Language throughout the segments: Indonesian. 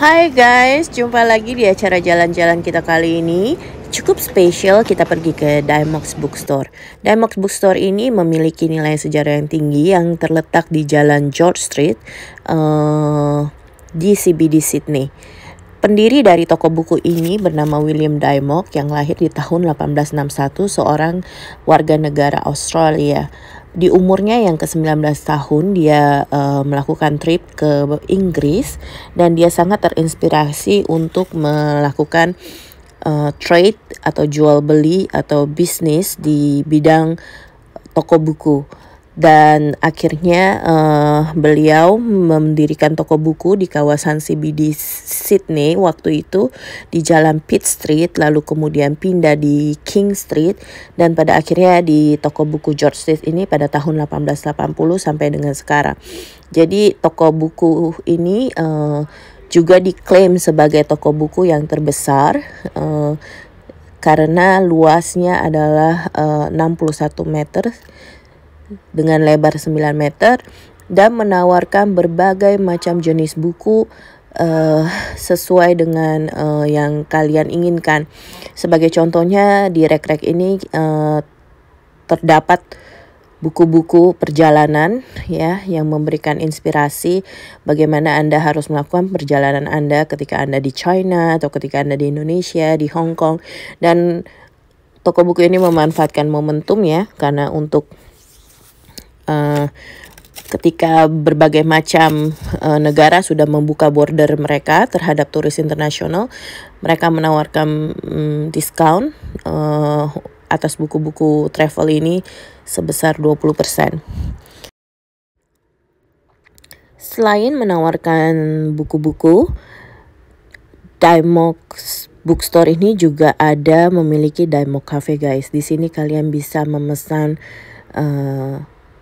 Hai guys, jumpa lagi di acara jalan-jalan kita kali ini. Cukup spesial kita pergi ke Dymox Bookstore. Dymox Bookstore ini memiliki nilai sejarah yang tinggi yang terletak di Jalan George Street uh, di CBD Sydney. Pendiri dari toko buku ini bernama William Dymock yang lahir di tahun 1861 seorang warga negara Australia di umurnya yang ke-19 tahun dia uh, melakukan trip ke Inggris dan dia sangat terinspirasi untuk melakukan uh, trade atau jual beli atau bisnis di bidang toko buku dan akhirnya uh, beliau mendirikan toko buku di kawasan CBD Sydney waktu itu di Jalan Pitt Street lalu kemudian pindah di King Street dan pada akhirnya di toko buku George Street ini pada tahun 1880 sampai dengan sekarang. Jadi toko buku ini uh, juga diklaim sebagai toko buku yang terbesar uh, karena luasnya adalah uh, 61 meter dengan lebar 9 meter dan menawarkan berbagai macam jenis buku uh, sesuai dengan uh, yang kalian inginkan. Sebagai contohnya di rek-rek ini uh, terdapat buku-buku perjalanan ya yang memberikan inspirasi bagaimana Anda harus melakukan perjalanan Anda ketika Anda di China atau ketika Anda di Indonesia, di Hong Kong dan toko buku ini memanfaatkan momentum ya karena untuk Eh, ketika berbagai macam uh, negara sudah membuka border mereka terhadap turis internasional, mereka menawarkan um, mm, diskon uh, eh, atas buku-buku travel ini sebesar 20%. Selain menawarkan buku-buku, Dimox Bookstore ini juga ada memiliki Daimok Cafe guys. Di sini kalian bisa memesan uh,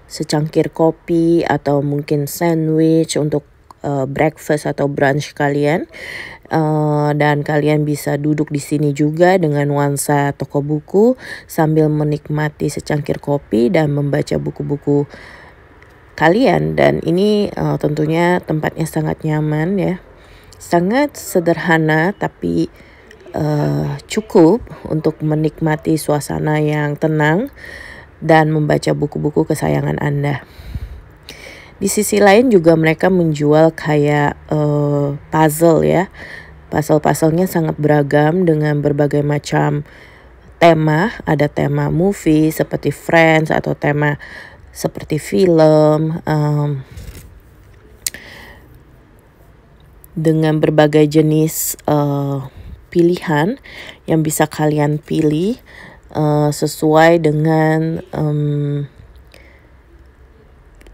secangkir kopi atau mungkin sandwich untuk uh, breakfast atau brunch kalian uh, dan kalian bisa duduk di sini juga dengan nuansa toko buku sambil menikmati secangkir kopi dan membaca buku-buku kalian dan ini uh, tentunya tempatnya sangat nyaman ya sangat sederhana tapi uh, cukup untuk menikmati suasana yang tenang dan membaca buku-buku kesayangan Anda. Di sisi lain juga mereka menjual kayak uh, puzzle ya. Puzzle-puzzlenya sangat beragam dengan berbagai macam tema. Ada tema movie seperti Friends atau tema seperti film. Um, dengan berbagai jenis uh, pilihan yang bisa kalian pilih Eh, sesuai dengan um,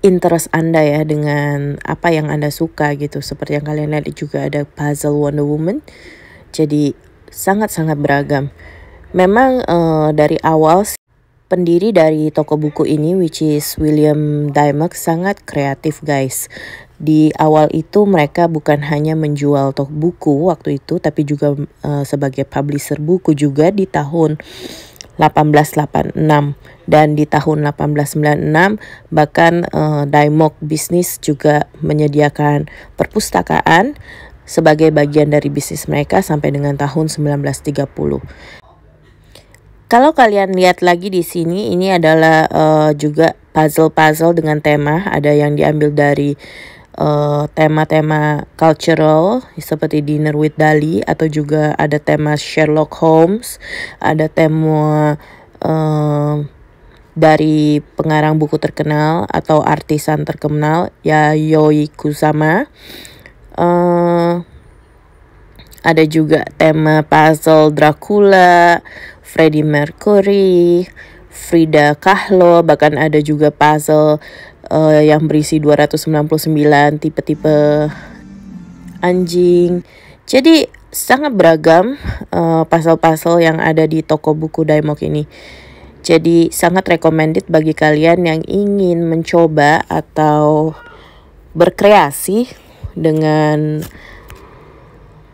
interest Anda ya dengan apa yang Anda suka gitu. Seperti yang kalian lihat juga ada puzzle Wonder Woman. Jadi sangat-sangat beragam. Memang uh, dari awal pendiri dari toko buku ini which is William Dimack sangat kreatif guys. Di awal itu mereka bukan hanya menjual toko buku waktu itu tapi juga uh, sebagai publisher buku juga di tahun 1886 dan di tahun 1896 bahkan uh, eh, Daimok bisnis juga menyediakan perpustakaan sebagai bagian dari bisnis mereka sampai dengan tahun 1930. Kalau kalian lihat lagi di sini ini adalah uh, juga puzzle-puzzle dengan tema ada yang diambil dari Eh, tema-tema uh, cultural seperti Dinner with Dali atau juga ada tema Sherlock Holmes, ada tema uh, dari pengarang buku terkenal atau artisan terkenal ya Yoi Kusama. Uh, ada juga tema puzzle Dracula, Freddie Mercury, Frida Kahlo, bahkan ada juga puzzle uh, yang berisi 299 tipe-tipe anjing. Jadi sangat beragam pasal eh, pasal-pasal yang ada di toko buku Daimok ini. Jadi sangat recommended bagi kalian yang ingin mencoba atau berkreasi dengan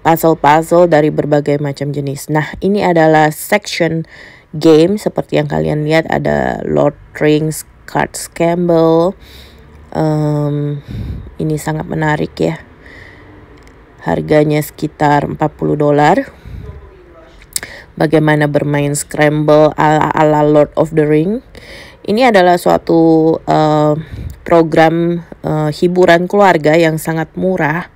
puzzle-puzzle dari berbagai macam jenis. Nah, ini adalah section game seperti yang kalian lihat ada Lord Rings, Cards Campbell. Um, ini sangat menarik ya. Harganya sekitar 40 dolar. Bagaimana bermain Scramble ala-ala Lord of the Ring. Ini adalah suatu uh, program uh, hiburan keluarga yang sangat murah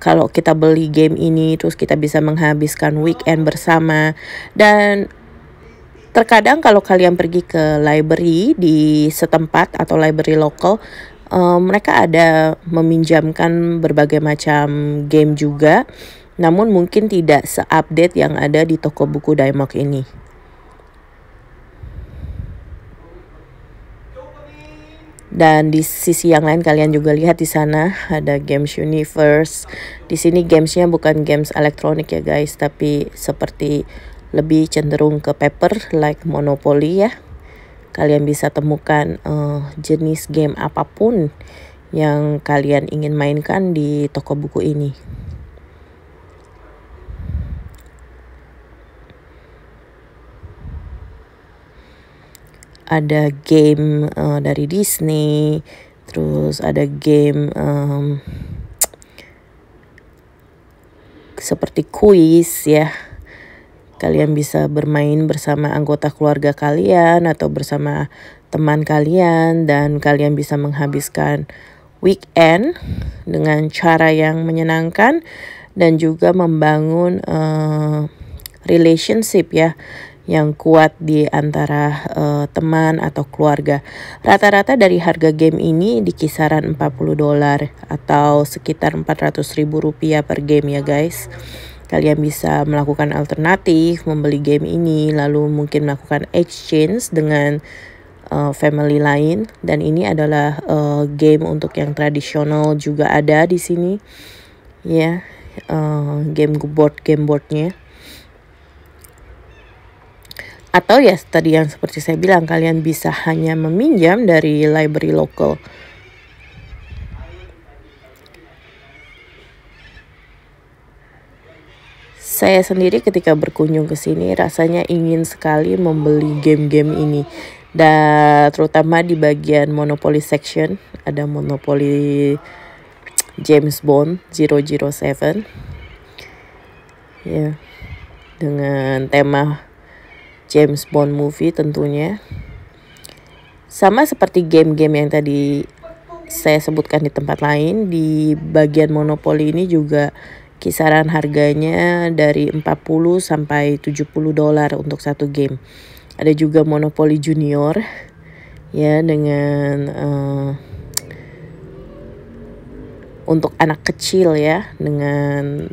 kalau kita beli game ini terus kita bisa menghabiskan weekend bersama dan Terkadang kalau kalian pergi ke library di setempat atau library lokal, um, mereka ada meminjamkan berbagai macam game juga, namun mungkin tidak seupdate yang ada di toko buku Daimok ini. Dan di sisi yang lain kalian juga lihat di sana ada games universe. Di sini gamesnya bukan games elektronik ya guys, tapi seperti lebih cenderung ke paper like Monopoly ya. Kalian bisa temukan uh, jenis game apapun yang kalian ingin mainkan di toko buku ini. Ada game uh, dari Disney, terus ada game um, seperti kuis ya Kalian bisa bermain bersama anggota keluarga kalian atau bersama teman kalian dan kalian bisa menghabiskan weekend dengan cara yang menyenangkan dan juga membangun uh, relationship ya yang kuat di antara uh, teman atau keluarga. Rata-rata dari harga game ini di kisaran 40 dolar atau sekitar 400 ribu rupiah per game ya guys. Kalian bisa melakukan alternatif, membeli game ini, lalu mungkin melakukan exchange dengan uh, family lain. Dan ini adalah uh, game untuk yang tradisional juga ada di sini, ya, yeah, uh, game board game boardnya. Atau ya tadi yang seperti saya bilang, kalian bisa hanya meminjam dari library lokal. Saya sendiri ketika berkunjung ke sini rasanya ingin sekali membeli game-game ini. Dan terutama di bagian Monopoly section ada Monopoly James Bond 007. Ya. Dengan tema James Bond movie tentunya. Sama seperti game-game yang tadi saya sebutkan di tempat lain, di bagian Monopoly ini juga kisaran harganya dari 40 sampai 70 dolar untuk satu game. Ada juga Monopoly Junior ya dengan uh, untuk anak kecil ya dengan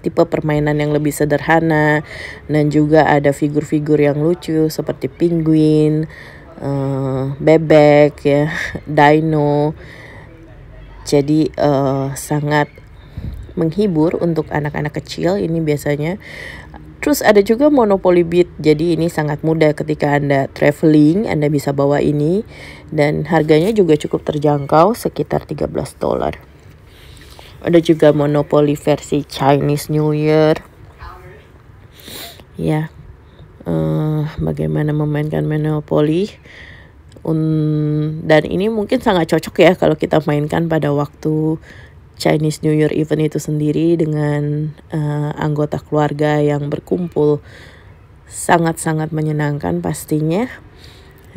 tipe permainan yang lebih sederhana dan juga ada figur-figur yang lucu seperti penguin, uh, bebek ya, dino. Jadi uh, sangat menghibur untuk anak-anak kecil ini biasanya. Terus ada juga Monopoly beat, jadi ini sangat mudah ketika Anda traveling, Anda bisa bawa ini dan harganya juga cukup terjangkau sekitar 13 dolar. Ada juga Monopoly versi Chinese New Year. Ya, uh, bagaimana memainkan Monopoly Um, dan ini mungkin sangat cocok ya kalau kita mainkan pada waktu Chinese New Year event itu sendiri dengan uh, anggota keluarga yang berkumpul sangat-sangat menyenangkan pastinya.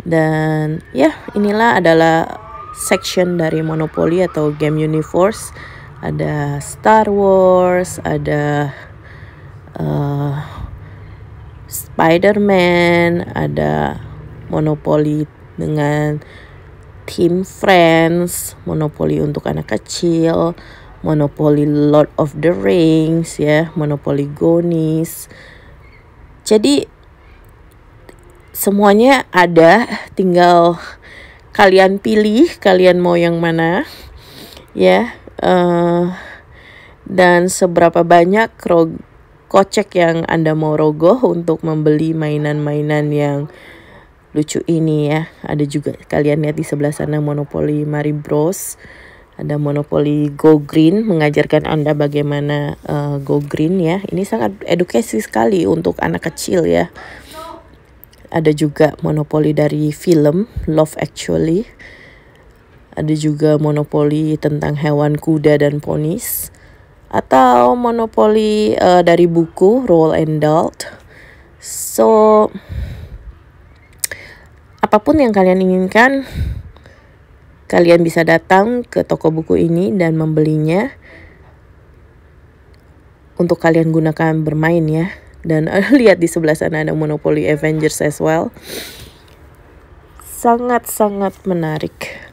Dan ya, yeah, inilah adalah section dari Monopoly atau game universe. Ada Star Wars, ada uh, Spider-Man, ada Monopoly dengan Team Friends, Monopoly untuk anak kecil, Monopoly Lord of the Rings ya, Monopoly Gonis. Jadi semuanya ada, tinggal kalian pilih kalian mau yang mana ya. Uh, dan seberapa banyak kocek yang Anda mau rogoh untuk membeli mainan-mainan yang lucu ini ya. Ada juga kalian lihat di sebelah sana Monopoly Mari Bros. Ada Monopoly Go Green mengajarkan Anda bagaimana uh, Go Green ya. Ini sangat edukasi sekali untuk anak kecil ya. Ada juga Monopoly dari film Love Actually. Ada juga Monopoly tentang hewan kuda dan ponis. Atau Monopoly uh, eh, dari buku Roll and Dalt. So, apapun yang kalian inginkan, kalian bisa datang ke toko buku ini dan membelinya untuk kalian gunakan bermain ya. Dan uh, lihat di sebelah sana ada Monopoly Avengers as well. Sangat-sangat menarik.